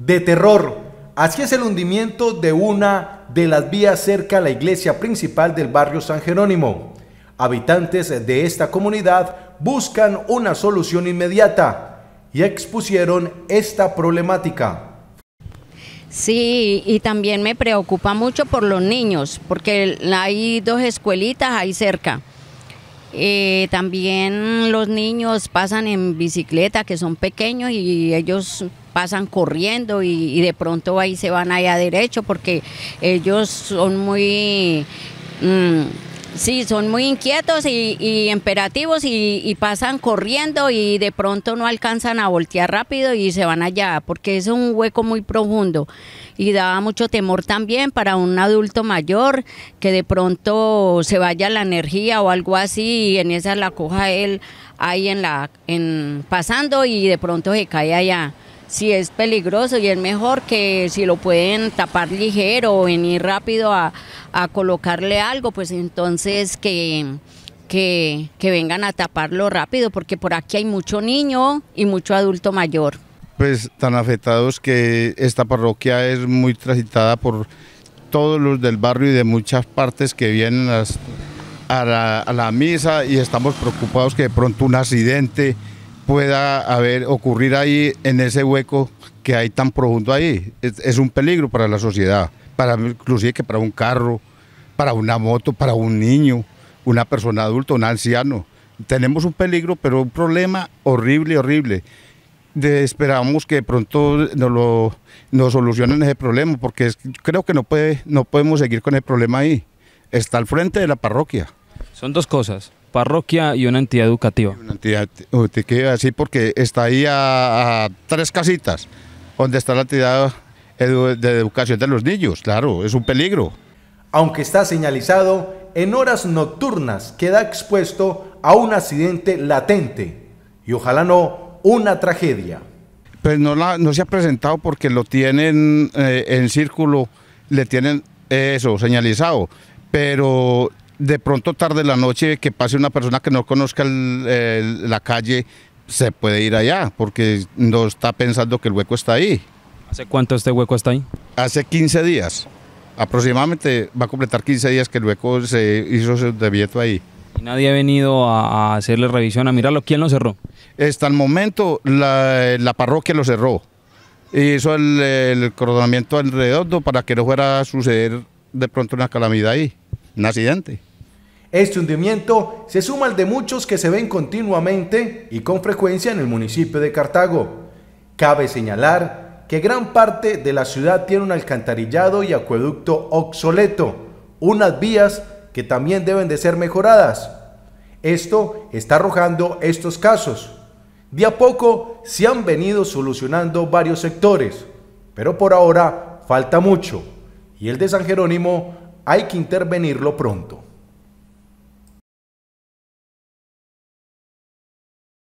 de terror. Así es el hundimiento de una de las vías cerca a la iglesia principal del barrio San Jerónimo. Habitantes de esta comunidad buscan una solución inmediata y expusieron esta problemática. Sí, y también me preocupa mucho por los niños, porque hay dos escuelitas ahí cerca. Eh, también los niños pasan en bicicleta, que son pequeños, y ellos pasan corriendo y, de pronto ahí se van allá derecho porque ellos son muy... Mm, son muy inquietos y, imperativos y, pasan corriendo y de pronto no alcanzan a voltear rápido y se van allá, porque es un hueco muy profundo y da mucho temor también para un adulto mayor que de pronto se vaya la energía o algo así y en esa la coja él ahí en la en pasando y de pronto se cae allá si es peligroso y es mejor que si lo pueden tapar ligero o venir rápido a, colocarle algo, pues entonces que, que, vengan a taparlo rápido, porque por aquí hay mucho niño y mucho adulto mayor. Pues tan afectados que esta parroquia es muy transitada por todos los del barrio y de muchas partes que vienen a, la, a la misa y estamos preocupados que de pronto un accidente pueda haber ocurrir ahí en ese hueco que hay tan profundo ahí. Es, un peligro para la sociedad, para inclusive que para un carro, para una moto, para un niño, una persona adulta, un anciano. Tenemos un peligro, pero un problema horrible, horrible. esperamos que pronto nos, lo, nos solucionen ese problema, porque creo que no, puede, no podemos seguir con el problema ahí. Está al frente de la parroquia. Son dos cosas parroquia y una entidad educativa. Una entidad educativa, sí, porque está ahí a, tres casitas, donde está la entidad de educación de los niños, claro, es un peligro. Aunque está señalizado, en horas nocturnas queda expuesto a un accidente latente y ojalá no una tragedia. Pues no, la, no se ha presentado porque lo tienen eh, en círculo, le tienen eso, señalizado, pero de pronto tarde en la noche que pase una persona que no conozca la calle, se puede ir allá, porque no está pensando que el hueco está ahí. ¿Hace cuánto este hueco está ahí? Hace 15 días. Aproximadamente va a completar 15 días que el hueco se hizo de vieto ahí. ¿Y nadie ha venido a, hacerle revisión, a mirarlo? ¿Quién lo cerró? Hasta el momento la, parroquia lo cerró. Hizo el, el coronamiento alrededor para que no fuera a suceder de pronto una calamidad ahí, un accidente. Este hundimiento se suma al de muchos que se ven continuamente y con frecuencia en el municipio de Cartago. Cabe señalar que gran parte de la ciudad tiene un alcantarillado y acueducto obsoleto, unas vías que también deben de ser mejoradas. Esto está arrojando estos casos. De a poco se han venido solucionando varios sectores, pero por ahora falta mucho y el de San Jerónimo hay que intervenirlo pronto.